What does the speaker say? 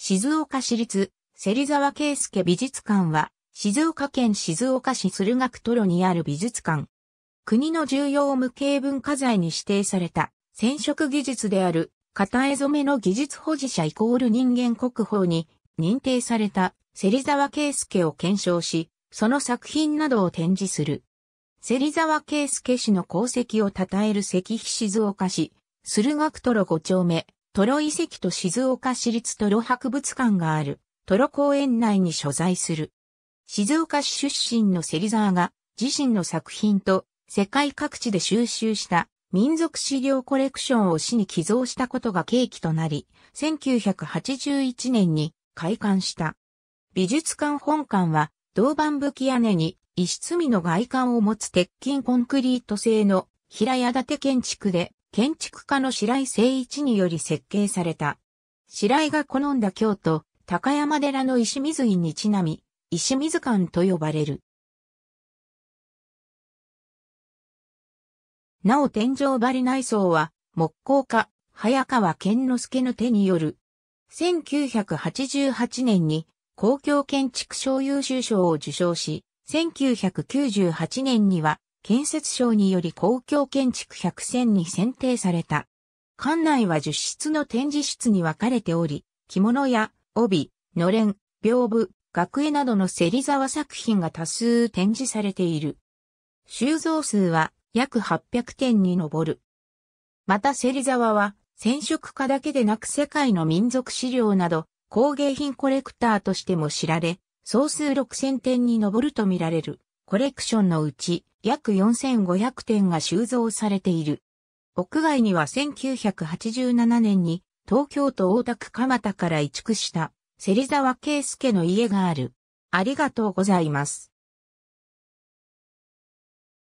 静岡市立、芹沢圭介美術館は、静岡県静岡市駿河区トロにある美術館。国の重要無形文化財に指定された、染色技術である、片絵染めの技術保持者イコール人間国宝に認定された芹沢圭介を検証し、その作品などを展示する。芹沢圭介氏の功績を称える石碑静岡市、駿河区トロ5丁目、トロ遺跡と静岡市立トロ博物館がある、トロ公園内に所在する。静岡市出身のセリザーが、自身の作品と、世界各地で収集した民族資料コレクションを市に寄贈したことが契機となり、1981年に開館した。美術館本館は、銅板武器屋根に一室見の外観を持つ鉄筋コンクリート製の平屋建て建築で、建築家の白井誠一により設計された。白井が好んだ京都、高山寺の石水院にちなみ、石水館と呼ばれる。なお天井張り内装は、木工家、早川健之助の手による。1988年に公共建築賞優秀賞を受賞し、1998年には建設省により公共建築100選に選定された。館内は10室の展示室に分かれており、着物や帯、のれん、屏風、学絵などの芹沢作品が多数展示されている。収蔵数は約800点に上る。また芹沢は染色家だけでなく世界の民族資料など工芸品コレクターとしても知られ、総数6000点に上るとみられるコレクションのうち約4500点が収蔵されている。屋外には1987年に東京都大田区蒲田から移築した芹沢圭介の家がある。ありがとうございます。